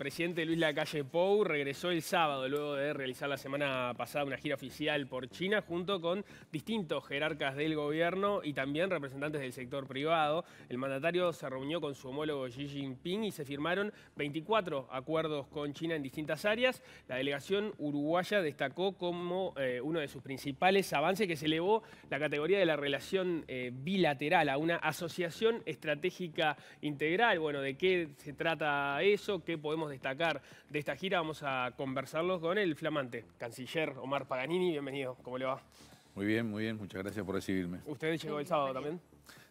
presidente Luis Lacalle Pou regresó el sábado luego de realizar la semana pasada una gira oficial por China junto con distintos jerarcas del gobierno y también representantes del sector privado. El mandatario se reunió con su homólogo Xi Jinping y se firmaron 24 acuerdos con China en distintas áreas. La delegación uruguaya destacó como eh, uno de sus principales avances que se elevó la categoría de la relación eh, bilateral a una asociación estratégica integral. Bueno, ¿de qué se trata eso? ¿Qué podemos destacar de esta gira. Vamos a conversarlos con el flamante canciller Omar Paganini. Bienvenido, ¿cómo le va? Muy bien, muy bien. Muchas gracias por recibirme. ¿Usted llegó el sábado también?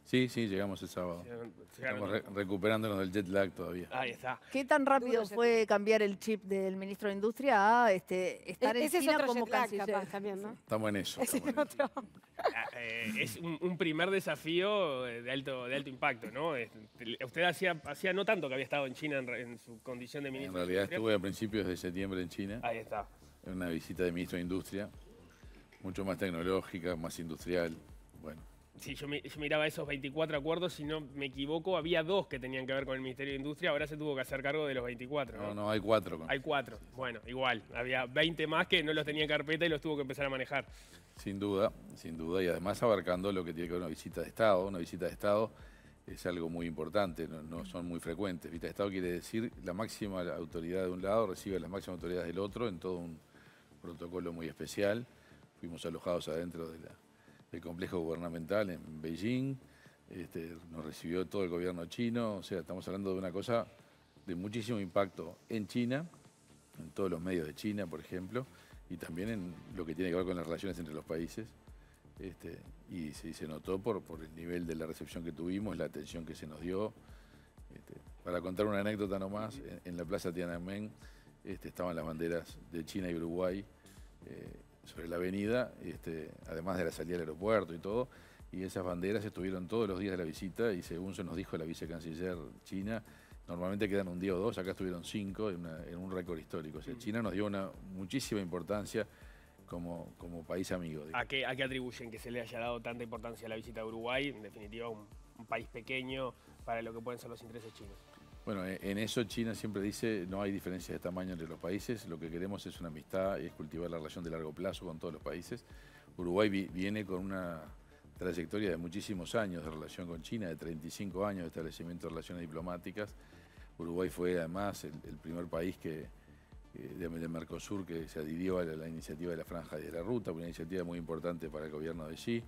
Sí, sí, llegamos el sábado. Estamos recuperándonos del jet lag todavía. Ahí está. ¿Qué tan rápido fue cambiar el chip del ministro de Industria a este, estar e-, en China como Capaz, también, Estamos en eso. Es, ah, eh, un, primer desafío eh, de alto, de alto impacto, ¿no? Usted hacía, hacía no tanto que había estado en China en, su condición de ministro. En realidad estuve a principios de septiembre en China. Ahí está. En una visita de ministro de Industria, mucho más tecnológica, más industrial. Bueno, Sí, yo, miraba esos 24 acuerdos, si no me equivoco, había dos que tenían que ver con el Ministerio de Industria, ahora se tuvo que hacer cargo de los 24. No, no, hay cuatro. Hay cuatro, bueno, igual, había 20 más que no los tenía en carpeta y los tuvo que empezar a manejar. Sin duda, sin duda, y además abarcando lo que tiene que ver una visita de Estado, una visita de Estado es algo muy importante, no, no son muy frecuentes. Visita de Estado quiere decir la máxima autoridad de un lado recibe las máximas autoridades del otro en todo un protocolo muy especial. Fuimos alojados adentro de la el complejo gubernamental en Beijing, este, nos recibió todo el gobierno chino, o sea, estamos hablando de una cosa de muchísimo impacto en China, en todos los medios de China, por ejemplo, y también en lo que tiene que ver con las relaciones entre los países. Este, y, se, notó por, por el nivel de la recepción que tuvimos, la atención que se nos dio. Este, para contar una anécdota nomás, en, la plaza Tiananmen estaban las banderas de China y Uruguay eh, sobre la avenida, este, además de la salida del aeropuerto y todo, y esas banderas estuvieron todos los días de la visita y según se nos dijo la vicecanciller china, normalmente quedan un día o dos, acá estuvieron cinco en, un récord histórico. O sea, mm. China nos dio una muchísima importancia como, como país amigo. ¿A qué, ¿A qué atribuyen que se le haya dado tanta importancia a la visita a Uruguay? En definitiva, un país pequeño para lo que pueden ser los intereses chinos. Bueno, e, en eso China siempre dice no hay diferencias de tamaño entre los países, lo que queremos es una amistad y es cultivar la relación de largo plazo con todos los países. Uruguay viene con una trayectoria de muchísimos años de relación con China, de 35 años de establecimiento de relaciones diplomáticas. Uruguay fue además el, primer país que, de, de, Mercosur que se adhirió a la, iniciativa de la Franja de la Ruta, una iniciativa muy importante para el gobierno de Xi.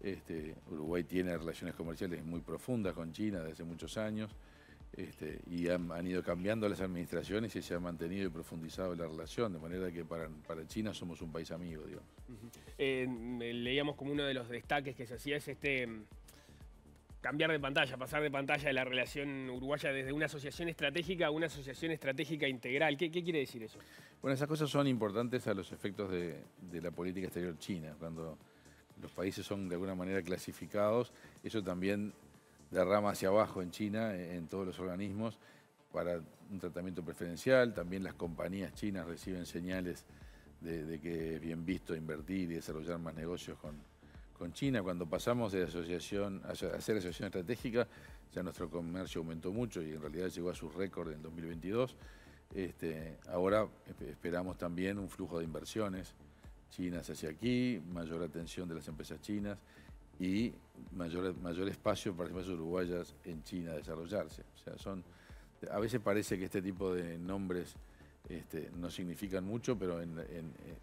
Este, Uruguay tiene relaciones comerciales muy profundas con China desde hace muchos años. Este, y han, ido cambiando las administraciones y se ha mantenido y profundizado la relación, de manera que para, China somos un país amigo, eh, leíamos como uno de los destaques que se hacía es este mm, cambiar de pantalla, pasar de pantalla de la relación uruguaya desde una asociación estratégica a una asociación estratégica integral. ¿Qué, quiere decir eso? Bueno, esas cosas son importantes a los efectos de la política exterior china. Cuando los países son de alguna manera clasificados, eso también derrama hacia abajo en China, eh, en todos los organismos, para un tratamiento preferencial. También las compañías chinas reciben señales de, que es bien visto invertir y desarrollar más negocios con, China. Cuando pasamos de asociación a ser asociación estratégica, ya nuestro comercio aumentó mucho y en realidad llegó a su récord en el 2022. Este, ahora esperamos también un flujo de inversiones chinas hacia aquí, mayor atención de las empresas chinas y mayor, mayor espacio para las empresas uruguayas en China desarrollarse. O sea, son, a veces parece que este tipo de nombres este, no significan mucho, pero en,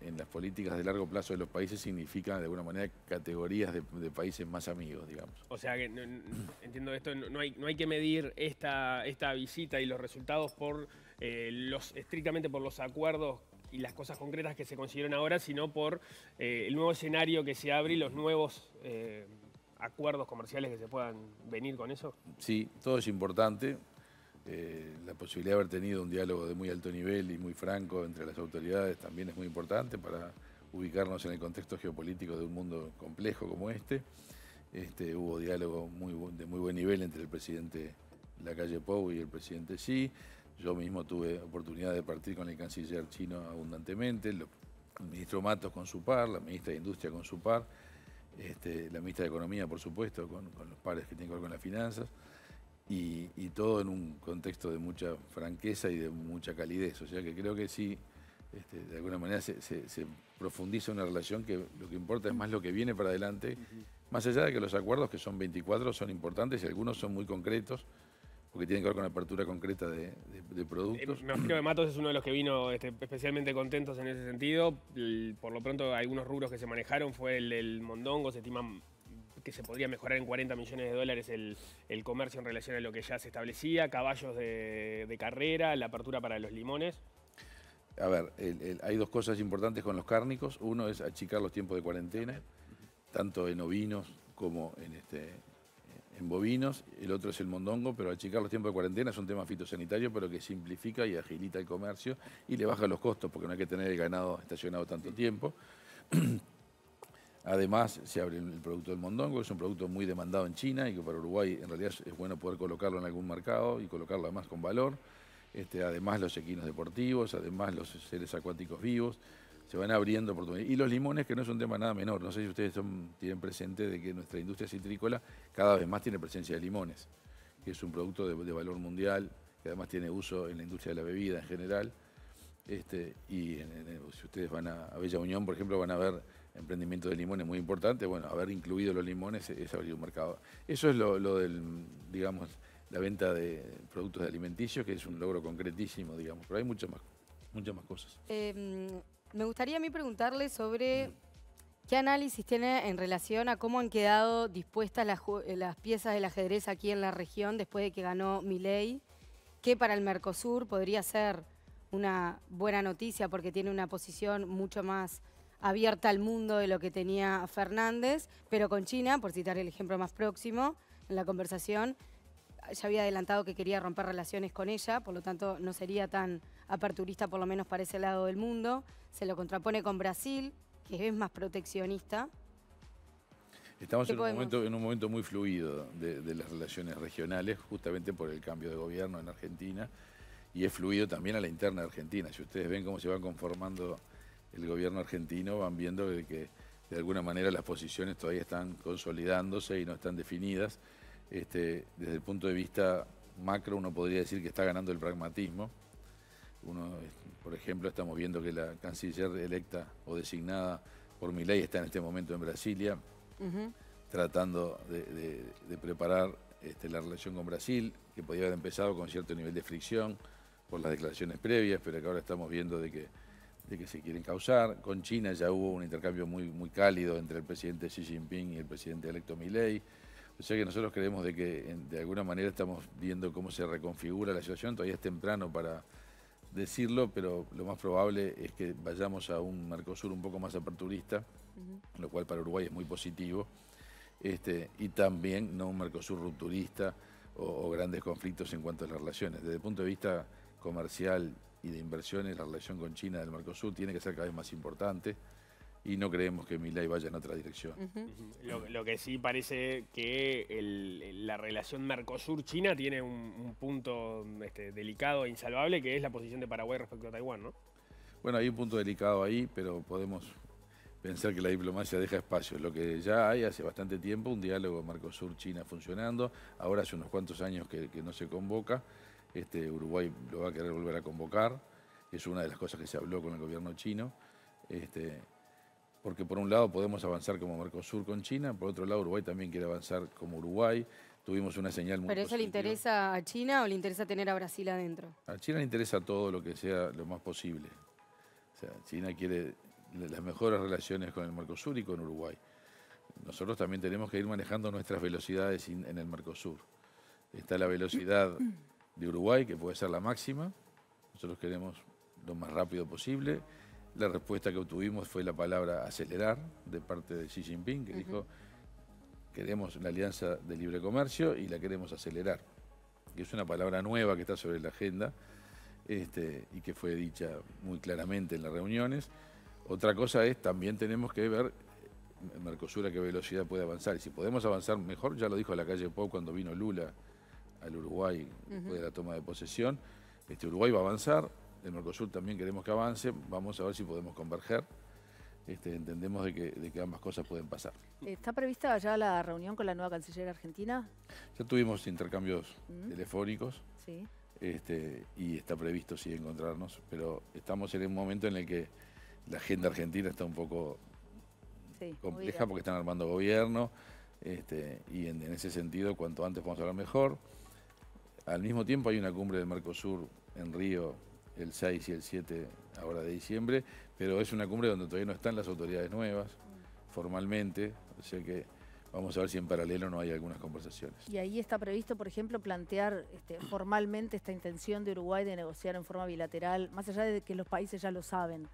en, las políticas de largo plazo de los países significan de alguna manera categorías de, países más amigos, digamos. O sea que entiendo esto, no hay, no hay que medir esta, esta visita y los resultados por eh, los, estrictamente por los acuerdos y las cosas concretas que se consiguieron ahora, sino por eh, el nuevo escenario que se abre y los nuevos eh, acuerdos comerciales que se puedan venir con eso? Sí, todo es importante. Eh, la posibilidad de haber tenido un diálogo de muy alto nivel y muy franco entre las autoridades también es muy importante para ubicarnos en el contexto geopolítico de un mundo complejo como este. este hubo diálogo de muy buen nivel entre el presidente Lacalle Pou y el presidente Xi. Yo mismo tuve oportunidad de partir con el canciller chino abundantemente, el ministro Matos con su par, la ministra de Industria con su par, este, la ministra de Economía, por supuesto, con, los pares que tienen que ver con las finanzas, y, todo en un contexto de mucha franqueza y de mucha calidez. O sea que creo que sí, este, de alguna manera se, profundiza una relación que lo que importa es más lo que viene para adelante, más allá de que los acuerdos, que son 24, son importantes y algunos son muy concretos porque tiene que ver con la apertura concreta de, productos. me Matos es uno de los que vino este, especialmente contentos en ese sentido. por lo pronto, algunos rubros que se manejaron fue el del mondongo, se estiman que se podría mejorar en 40 millones de dólares el, comercio en relación a lo que ya se establecía, caballos de, carrera, la apertura para los limones. A ver, hay dos cosas importantes con los cárnicos. Uno es achicar los tiempos de cuarentena, tanto en ovinos como en, este, en bovinos, el otro es el mondongo, pero achicar los tiempos de cuarentena es un tema fitosanitario, pero que simplifica y agilita el comercio y le baja los costos, porque no hay que tener el ganado estacionado tanto tiempo. Además, se abre el producto del mondongo, es un producto muy demandado en China y que para Uruguay en realidad es bueno poder colocarlo en algún mercado y colocarlo además con valor. Este, además, los equinos deportivos, además, los seres acuáticos vivos se van abriendo oportunidades. Y los limones, que no es un tema nada menor. No sé si ustedes tienen presente de que nuestra industria citrícola cada vez más tiene presencia de limones, que es un producto de, valor mundial, que además tiene uso en la industria de la bebida en general. Este, y si ustedes van a, Bella Unión, por ejemplo, van a ver emprendimiento de limones muy importante. Bueno, haber incluido los limones es, abrir un mercado. Eso es lo, de, del, digamos, la venta de productos de alimenticios, que es un logro concretísimo, digamos, pero hay muchas más, muchas más cosas. Em, me gustaría a mí preguntarle sobre qué análisis tiene en relación a cómo han quedado dispuestas eh, las, piezas del ajedrez aquí en la región después de que ganó Milei, que para el Mercosur podría ser una buena noticia porque tiene una posición mucho más abierta al mundo de lo que tenía Fernández, pero con China, por citar el ejemplo más próximo en la conversación, ya había adelantado que quería romper relaciones con ella, por lo tanto no sería tan aperturista, por lo menos para ese lado del mundo. Se lo contrapone con Brasil, que es más proteccionista. Estamos en un, momento, en un, momento, muy fluido de, de, las relaciones regionales, justamente por el cambio de gobierno en Argentina, y es fluido también a la interna de Argentina. Si ustedes ven cómo se va conformando el gobierno argentino, van viendo que de alguna manera las posiciones todavía están consolidándose y no están definidas. Este, desde el punto de vista macro uno podría decir que está ganando el pragmatismo. por ejemplo, estamos viendo que la canciller electa o designada por Milei está en este momento en Brasilia, tratando de, preparar este, la relación con Brasil, que podía haber empezado con cierto nivel de fricción por las declaraciones previas, pero que ahora estamos viendo de que, se quieren causar. Con China ya hubo un intercambio muy, muy cálido entre el presidente Xi Jinping y el presidente electo Milei. O sea que nosotros creemos de que de alguna manera estamos viendo cómo se reconfigura la situación, todavía es temprano para decirlo, pero lo más probable es que vayamos a un Mercosur un poco más aperturista, lo cual para Uruguay es muy positivo, este, y también no un Mercosur rupturista o, o grandes conflictos en cuanto a las relaciones. Desde el punto de vista comercial y de inversiones, la relación con China del Mercosur tiene que ser cada vez más importante y no creemos que Milay vaya en otra dirección. lo, que sí parece que la relación Mercosur-China tiene un, punto este, delicado e insalvable, que es la posición de Paraguay respecto a Taiwán, ¿no? Bueno, hay un punto delicado ahí, pero podemos pensar que la diplomacia deja espacio. Lo que ya hay hace bastante tiempo, un diálogo Mercosur-China funcionando, ahora hace unos cuantos años que, no se convoca, este, Uruguay lo va a querer volver a convocar, es una de las cosas que se habló con el gobierno chino. Este, porque por un lado podemos avanzar como Mercosur con China, por otro lado Uruguay también quiere avanzar como Uruguay. Tuvimos una señal muy ¿Pero eso le interesa a China o le interesa tener a Brasil adentro? A China le interesa todo lo que sea lo más posible. China quiere las mejores relaciones con el Mercosur y con Uruguay. Nosotros también tenemos que ir manejando nuestras velocidades en el Mercosur. Está la velocidad de Uruguay, que puede ser la máxima. Nosotros queremos lo más rápido posible la respuesta que obtuvimos fue la palabra acelerar de parte de Xi Jinping, que dijo, queremos una alianza de libre comercio y la queremos acelerar, que es una palabra nueva que está sobre la agenda este, y que fue dicha muy claramente en las reuniones. Otra cosa es, también tenemos que ver Mercosur a qué velocidad puede avanzar. Y si podemos avanzar mejor, ya lo dijo la calle Pau cuando vino Lula al Uruguay después de la toma de posesión, este Uruguay va a avanzar, el Mercosur también queremos que avance, vamos a ver si podemos converger. Este, entendemos de que, ambas cosas pueden pasar. ¿Está prevista ya la reunión con la nueva canciller argentina? Ya tuvimos intercambios mm. telefónicos sí. Este, y está previsto sí encontrarnos, pero estamos en un momento en el que la agenda argentina está un poco compleja porque están armando gobierno este, y en, ese sentido cuanto antes a hablar mejor. Al mismo tiempo hay una cumbre del Mercosur en Río el 6 y el 7 ahora de diciembre, pero es una cumbre donde todavía no están las autoridades nuevas formalmente, o sea que vamos a ver si en paralelo no hay algunas conversaciones. Y ahí está previsto, por ejemplo, plantear este, formalmente esta intención de Uruguay de negociar en forma bilateral, más allá de que los países ya lo saben,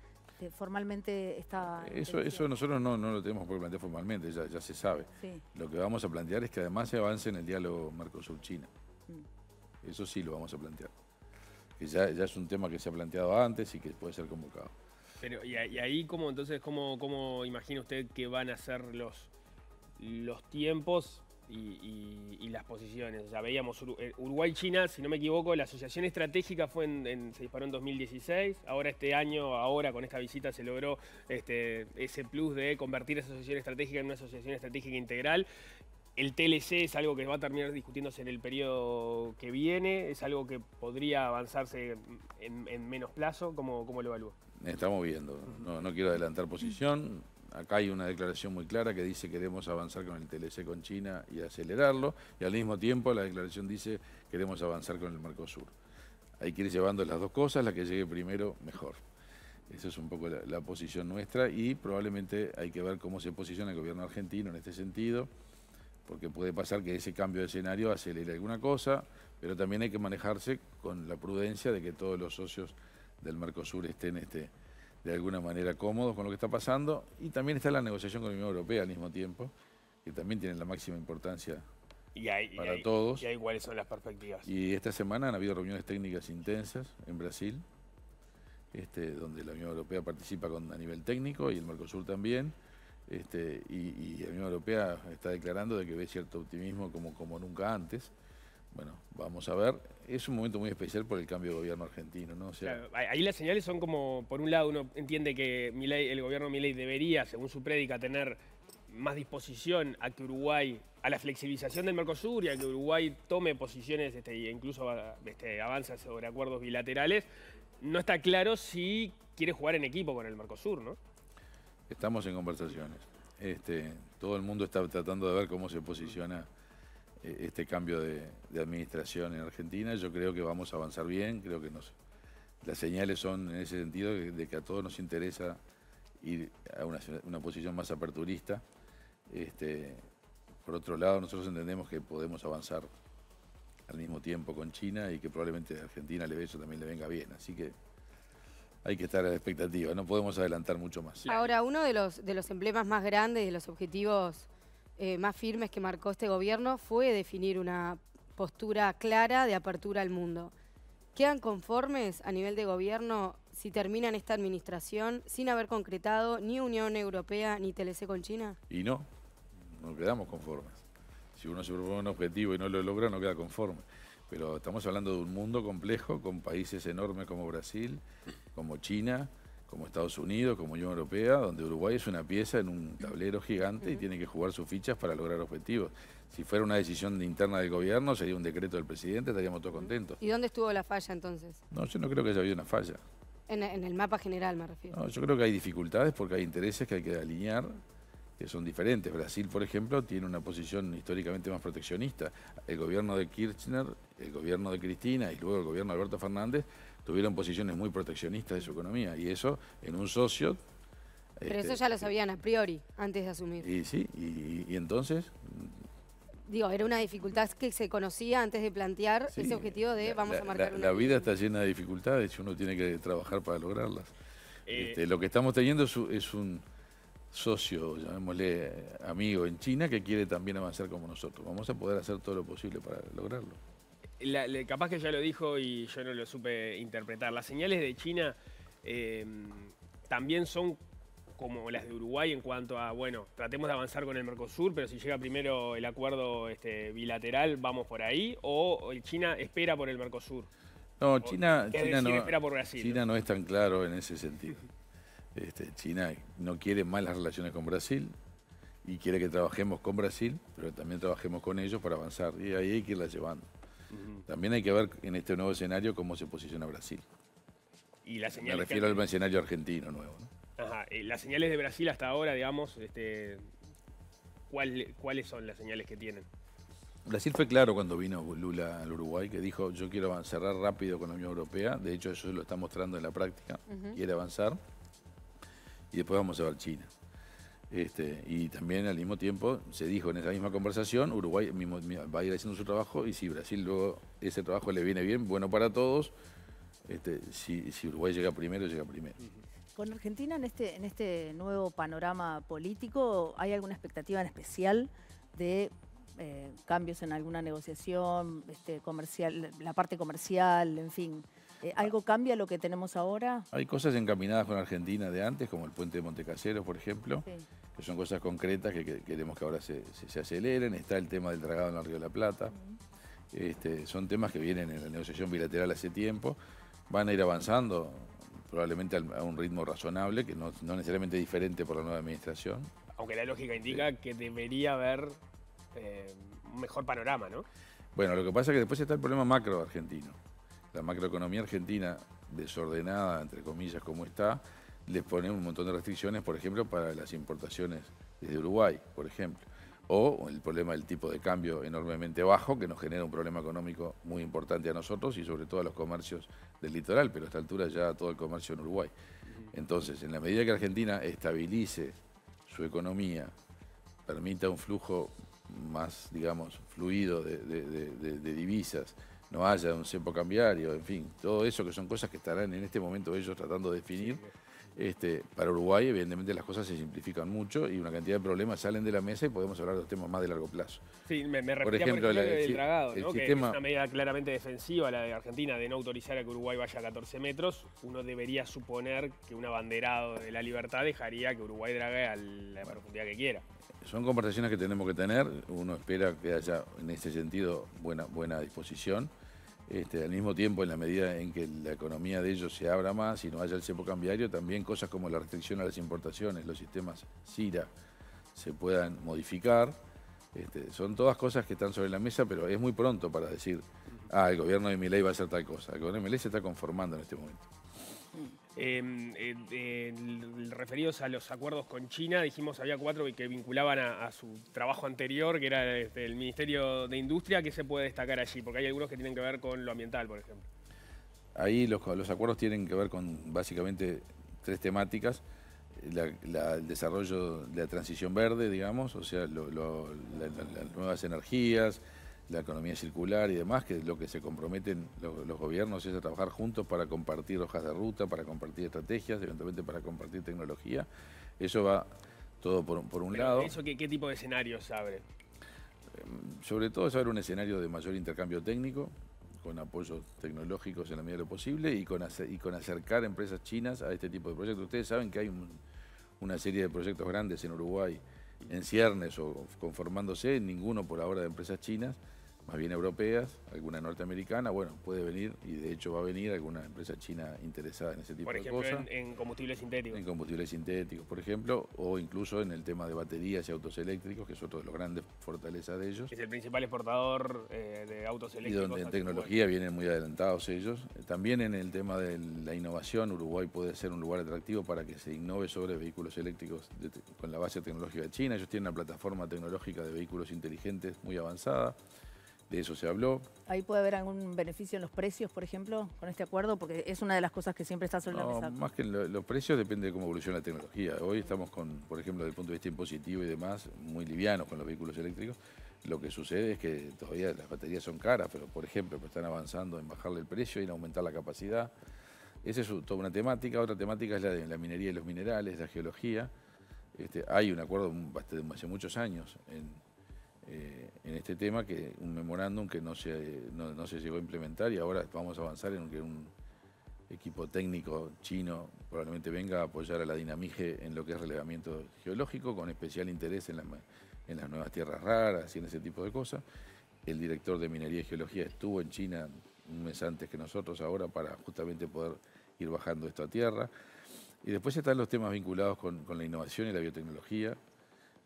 formalmente está... Eso, eso nosotros no, no, lo tenemos por plantear formalmente, ya, se sabe. Lo que vamos a plantear es que además se avance en el diálogo Mercosur-China. Mm. Eso sí lo vamos a plantear que ya, es un tema que se ha planteado antes y que puede ser convocado. Pero, ¿y, ahí cómo entonces, cómo, imagina usted que van a ser los, los tiempos y, las posiciones. Ya veíamos eh, Uruguay-China, si no me equivoco, la asociación estratégica fue se disparó en 2016. Ahora este año, ahora con esta visita se logró este, ese plus de convertir esa asociación estratégica en una asociación estratégica integral. El TLC es algo que va a terminar discutiéndose en el periodo que viene, es algo que podría avanzarse en, menos plazo, ¿cómo, lo evalúa? Estamos viendo, no, no, quiero adelantar posición, acá hay una declaración muy clara que dice que queremos avanzar con el TLC con China y acelerarlo, y al mismo tiempo la declaración dice queremos avanzar con el Mercosur. Hay que ir llevando las dos cosas, la que llegue primero, mejor. Esa es un poco la posición nuestra y probablemente hay que ver cómo se posiciona el gobierno argentino en este sentido porque puede pasar que ese cambio de escenario acelere alguna cosa, pero también hay que manejarse con la prudencia de que todos los socios del Mercosur estén este, de alguna manera cómodos con lo que está pasando. Y también está la negociación con la Unión Europea al mismo tiempo, que también tiene la máxima importancia para todos. Y hay cuáles son las perspectivas. Y esta semana han habido reuniones técnicas intensas en Brasil, este, donde la Unión Europea participa con, a nivel técnico y el Mercosur también. Este, y, la Unión Europea está declarando de que ve cierto optimismo como, como nunca antes. Bueno, vamos a ver. Es un momento muy especial por el cambio de gobierno argentino, ¿no? ahí las señales son como, por un lado, uno entiende que el gobierno Milei debería, según su prédica, tener más disposición a que Uruguay, a la flexibilización del Mercosur y a que Uruguay tome posiciones este, e incluso este, avanza sobre acuerdos bilaterales, no está claro si quiere jugar en equipo con el Mercosur, ¿no? Estamos en conversaciones. Este, todo el mundo está tratando de ver cómo se posiciona eh, este cambio de, administración en Argentina. Yo creo que vamos a avanzar bien, creo que las señales son en ese sentido de que a todos nos interesa ir a una, posición más aperturista. Este, por otro lado, nosotros entendemos que podemos avanzar al mismo tiempo con China y que probablemente a Argentina le, eso también le venga bien. Así que hay que estar a la expectativa, no podemos adelantar mucho más. Ahora, uno de los, de los emblemas más grandes, de los objetivos eh, más firmes que marcó este gobierno fue definir una postura clara de apertura al mundo. ¿Quedan conformes a nivel de gobierno si terminan esta administración sin haber concretado ni Unión Europea ni TLC con China? Y no, no quedamos conformes. Si uno se propone un objetivo y no lo logra, no queda conforme pero estamos hablando de un mundo complejo con países enormes como Brasil, como China, como Estados Unidos, como Unión Europea, donde Uruguay es una pieza en un tablero gigante y tiene que jugar sus fichas para lograr objetivos. Si fuera una decisión interna del gobierno, sería un decreto del presidente, estaríamos todos contentos. ¿Y dónde estuvo la falla entonces? No, yo no creo que haya habido una falla. En, en el mapa general me refiero. No, yo creo que hay dificultades porque hay intereses que hay que alinear que son diferentes. Brasil, por ejemplo, tiene una posición históricamente más proteccionista. El gobierno de Kirchner, el gobierno de Cristina y luego el gobierno de Alberto Fernández tuvieron posiciones muy proteccionistas de su economía y eso en un socio... Pero este, eso ya lo sabían a priori, antes de asumir. Y sí, y, entonces digo, era una dificultad que se conocía antes de plantear ese objetivo de vamos a marcar. La, la, vida está llena de dificultades, uno tiene que trabajar para lograrlas. Eh, este, lo que estamos teniendo es un socio, llamémosle amigo en China, que quiere también avanzar como nosotros. Vamos a poder hacer todo lo posible para lograrlo. capaz que ya lo dijo y yo no lo supe interpretar. Las señales de China em, también son como las de Uruguay en cuanto a, bueno, tratemos de avanzar con el Mercosur, pero si llega primero el acuerdo este, bilateral, vamos por ahí, o China espera por el Mercosur. No, China, no, China no es tan claro en ese sentido. Este, China no quiere más las relaciones con Brasil y quiere que trabajemos con Brasil, pero también trabajemos con ellos para avanzar. Y ahí hay que irla llevando. También hay que ver en este nuevo escenario cómo se posiciona Brasil. Y la Me refiero al escenario argentino nuevo. Eh, las señales de Brasil hasta ahora, digamos, este, ¿cuáles son las señales que tienen? Brasil fue claro cuando vino Lula al Uruguay, que dijo, yo quiero avanzar rápido con la Unión Europea, de hecho eso lo está mostrando en la práctica, quiere avanzar y después vamos a ver China. Este, y también al mismo tiempo se dijo en esa misma conversación, Uruguay va a ir haciendo su trabajo y si Brasil luego ese trabajo le viene bien, bueno para todos, este, si, si, Uruguay llega primero, llega primero. Con Argentina en este, en este nuevo panorama político, ¿hay alguna expectativa en especial de eh, cambios en alguna negociación, este, comercial, la parte comercial, en fin? Eh, ¿Algo cambia lo que tenemos ahora? Hay cosas encaminadas con Argentina de antes, como el puente de Montecaseros, por ejemplo, que son cosas concretas que, queremos que ahora se, aceleren. Está el tema del dragado en el Río de la Plata. Este, son temas que vienen en la negociación bilateral hace tiempo. Van a ir avanzando probablemente a un ritmo razonable, que no, necesariamente diferente por la nueva administración. Aunque la lógica indica que debería haber eh, un mejor panorama, ¿no? Bueno, lo que pasa es que después está el problema macro argentino la macroeconomía argentina, desordenada, entre comillas, como está, le pone un montón de restricciones, por ejemplo, para las importaciones desde Uruguay, por ejemplo. O el problema del tipo de cambio enormemente bajo, que nos genera un problema económico muy importante a nosotros y sobre todo a los comercios del litoral, pero a esta altura ya todo el comercio en Uruguay. Entonces, en la medida que Argentina estabilice su economía, permita un flujo más, digamos, fluido de, de divisas, no haya un cepo cambiario, en fin, todo eso que son cosas que estarán en este momento ellos tratando de definir. Este, para Uruguay, evidentemente, las cosas se simplifican mucho y una cantidad de problemas salen de la mesa y podemos hablar de los temas más de largo plazo. Sí, me, me por, ejemplo, el, es una medida claramente defensiva la de Argentina de no autorizar a que Uruguay vaya a 14 metros. Uno debería suponer que un abanderado de la libertad dejaría que Uruguay drague a la profundidad que quiera. Son conversaciones que tenemos que tener. Uno espera que haya, en ese sentido, buena, buena disposición. Este, al mismo tiempo, en la medida en que la economía de ellos se abra más y no haya el cepo cambiario, también cosas como la restricción a las importaciones, los sistemas CIRA se puedan modificar. Este, son todas cosas que están sobre la mesa, pero es muy pronto para decir, ah, el gobierno de Miley va a hacer tal cosa. El gobierno de Miley se está conformando en este momento. Em, eh, referidos a los acuerdos con China, dijimos había cuatro que vinculaban a, su trabajo anterior, que era este, el Ministerio de Industria, ¿qué se puede destacar allí? Porque hay algunos que tienen que ver con lo ambiental, por ejemplo. Ahí los, acuerdos tienen que ver con básicamente tres temáticas. el desarrollo de la transición verde, digamos, o sea, las nuevas energías, la economía circular y demás, que es lo que se comprometen los, gobiernos es a trabajar juntos para compartir hojas de ruta, para compartir estrategias, eventualmente para compartir tecnología. Eso va todo por, un lado. ¿Eso qué, tipo de escenarios abre? Em, sobre todo es abre un escenario de mayor intercambio técnico, con apoyos tecnológicos en la medida de lo posible y con, y con acercar empresas chinas a este tipo de proyectos. Ustedes saben que hay una serie de proyectos grandes en Uruguay, en ciernes o conformándose, ninguno por ahora de empresas chinas más bien europeas, alguna norteamericana, bueno, puede venir y de hecho va a venir alguna empresa china interesada en ese tipo de cosas. Por ejemplo, en combustibles sintéticos. En combustibles sintéticos, por ejemplo, o incluso en el tema de baterías y autos eléctricos, que es otro de los grandes fortalezas de ellos. Es el principal exportador eh, de autos eléctricos. Y donde en tecnología vienen muy adelantados ellos. Eh, también en el tema de la innovación, Uruguay puede ser un lugar atractivo para que se innove sobre vehículos eléctricos con la base tecnológica de China. Ellos tienen una plataforma tecnológica de vehículos inteligentes muy avanzada de eso se habló. ¿Ahí puede haber algún beneficio en los precios, por ejemplo, con este acuerdo? Porque es una de las cosas que siempre está sobre la mesa. Más que en los precios depende de cómo evoluciona la tecnología. Hoy estamos con, por ejemplo, desde el punto de vista impositivo y demás, muy livianos con los vehículos eléctricos. Lo que sucede es que todavía las baterías son caras, pero por ejemplo, pues, están avanzando en bajarle el precio y en aumentar la capacidad. Esa es toda una temática. Otra temática es la de la minería y los minerales, la geología. Este, hay un acuerdo hace muchos años en, eh, en este tema, que un memorándum que no se, llegó a implementar y ahora vamos a avanzar en que un equipo técnico chino probablemente venga a apoyar a la Dinamige en lo que es relevamiento geológico, con especial interés en las, nuevas tierras raras y en ese tipo de cosas. El director de Minería y Geología estuvo en China un mes antes que nosotros ahora para justamente poder ir bajando esto a tierra. Y después están los temas vinculados con la innovación y la biotecnología.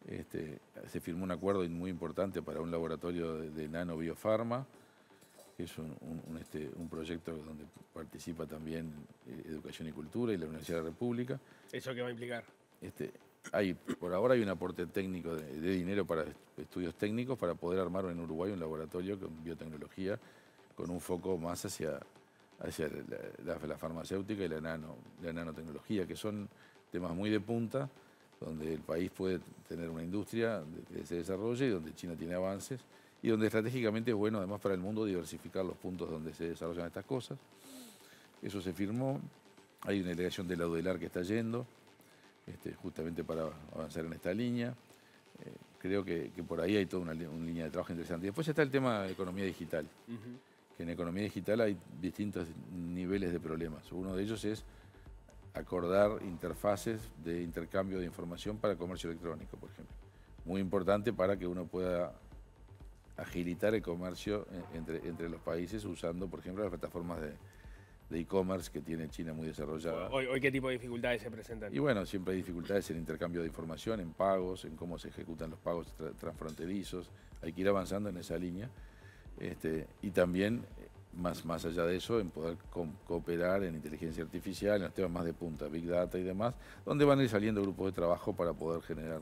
Este, se firmó un acuerdo muy importante para un laboratorio de, nanobiofarma, que es este, un, proyecto donde participa también eh, Educación y Cultura y la Universidad de la República. ¿Eso qué va a implicar? Este, por ahora hay un aporte técnico de, dinero para estudios técnicos para poder armar en Uruguay un laboratorio con biotecnología con un foco más hacia, la, farmacéutica y la nanotecnología, que son temas muy de punta donde el país puede tener una industria que se desarrolle y donde China tiene avances y donde estratégicamente es bueno además para el mundo diversificar los puntos donde se desarrollan estas cosas. Eso se firmó, hay una delegación de la UDELAR que está yendo, este, justamente para avanzar en esta línea. Eh, creo que, por ahí hay toda una, línea de trabajo interesante. Después está el tema de economía digital, que en economía digital hay distintos niveles de problemas. Uno de ellos es acordar interfaces de intercambio de información para comercio electrónico, por ejemplo. Muy importante para que uno pueda agilitar el comercio eh, entre, entre los países usando, por ejemplo, las plataformas de, e-commerce que tiene China muy desarrollada. Hoy, qué tipo de dificultades se presentan? Y bueno, siempre hay dificultades en intercambio de información, en pagos, en cómo se ejecutan los pagos transfronterizos. Hay que ir avanzando en esa línea. Este, y también más, allá de eso, en poder cooperar en inteligencia artificial, en los temas más de punta, Big Data y demás, donde van a ir saliendo grupos de trabajo para poder generar,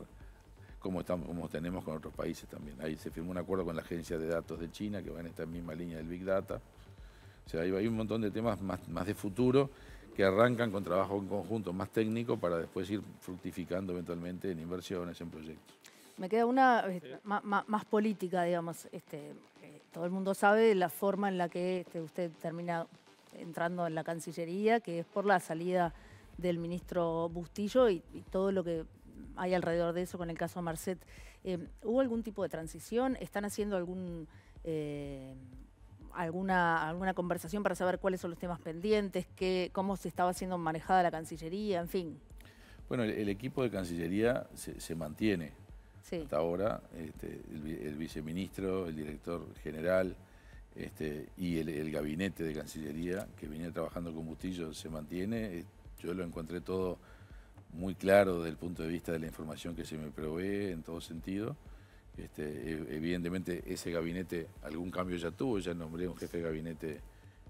como, estamos, como tenemos con otros países también. Ahí se firmó un acuerdo con la Agencia de Datos de China, que va en esta misma línea del Big Data. O sea, hay, un montón de temas más, de futuro que arrancan con trabajo en conjunto más técnico para después ir fructificando eventualmente en inversiones, en proyectos. Me queda una eh, más, política, digamos. Este, todo el mundo sabe la forma en la que este, usted termina entrando en la Cancillería, que es por la salida del ministro Bustillo y, todo lo que hay alrededor de eso con el caso Marcet. Eh, ¿Hubo algún tipo de transición? ¿Están haciendo algún... Eh, alguna, alguna conversación para saber cuáles son los temas pendientes, qué, cómo se estaba haciendo manejada la Cancillería, en fin. Bueno, el, equipo de Cancillería se, se mantiene hasta ahora, este, el, viceministro, el director general este, y el, gabinete de Cancillería que venía trabajando con Bustillo se mantiene. Yo lo encontré todo muy claro desde el punto de vista de la información que se me provee en todo sentido. Este, e, evidentemente ese gabinete algún cambio ya tuvo, ya nombré un jefe de gabinete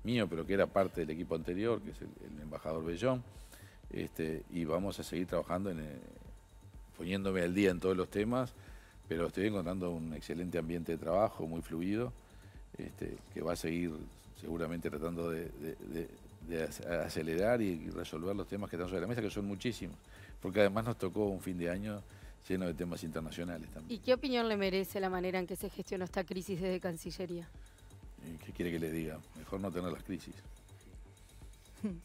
mío, pero que era parte del equipo anterior, que es el, embajador Bellón, este, y vamos a seguir trabajando en, el poniéndome al día en todos los temas, pero estoy encontrando un excelente ambiente de trabajo, muy fluido, este, que va a seguir seguramente tratando de, acelerar y resolver los temas que están sobre la mesa, que son muchísimos, porque además nos tocó un fin de año lleno de temas internacionales también. ¿Y qué opinión le merece la manera en que se gestionó esta crisis desde Cancillería? ¿Qué quiere que le diga? Mejor no tener las crisis.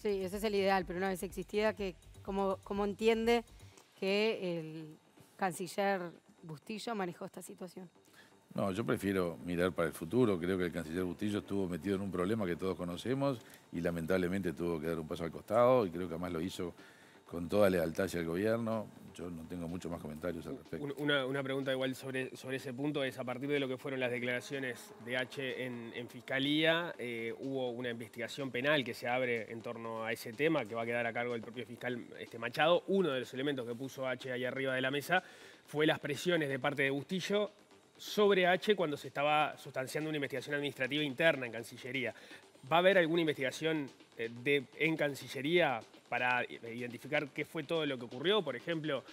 Sí, ese es el ideal, pero una vez existida, que como, como entiende que el canciller Bustillo manejó esta situación. No, yo prefiero mirar para el futuro. Creo que el canciller Bustillo estuvo metido en un problema que todos conocemos y lamentablemente tuvo que dar un paso al costado y creo que además lo hizo con toda lealtad hacia el gobierno. Yo no tengo muchos más comentarios al respecto. Una, pregunta igual sobre, sobre ese punto es, a partir de lo que fueron las declaraciones de H en, Fiscalía, eh, hubo una investigación penal que se abre en torno a ese tema, que va a quedar a cargo del propio fiscal este, Machado. Uno de los elementos que puso H ahí arriba de la mesa fue las presiones de parte de Bustillo sobre H cuando se estaba sustanciando una investigación administrativa interna en Cancillería. ¿Va a haber alguna investigación eh, en Cancillería para eh, identificar qué fue todo lo que ocurrió, por ejemplo,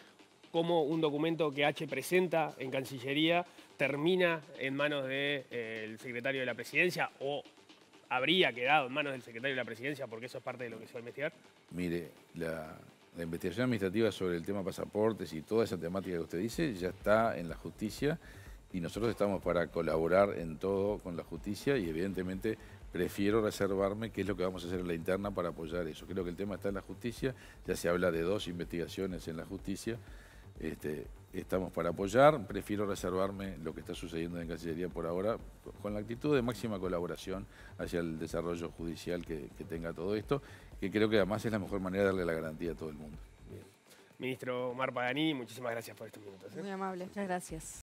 cómo un documento que H presenta en Cancillería termina en manos del eh, secretario de la Presidencia o habría quedado en manos del secretario de la Presidencia porque eso es parte de lo que se va a investigar? Mire, la, la investigación administrativa sobre el tema pasaportes y toda esa temática que usted dice ya está en la justicia y nosotros estamos para colaborar en todo con la justicia y evidentemente prefiero reservarme qué es lo que vamos a hacer en la interna para apoyar eso. Creo que el tema está en la justicia, ya se habla de dos investigaciones en la justicia, este, estamos para apoyar, prefiero reservarme lo que está sucediendo en Cancillería por ahora con la actitud de máxima colaboración hacia el desarrollo judicial que, tenga todo esto, que creo que además es la mejor manera de darle la garantía a todo el mundo. Ministro Omar Paganí, muchísimas gracias por estos minutos. ¿eh? Muy amable, muchas gracias.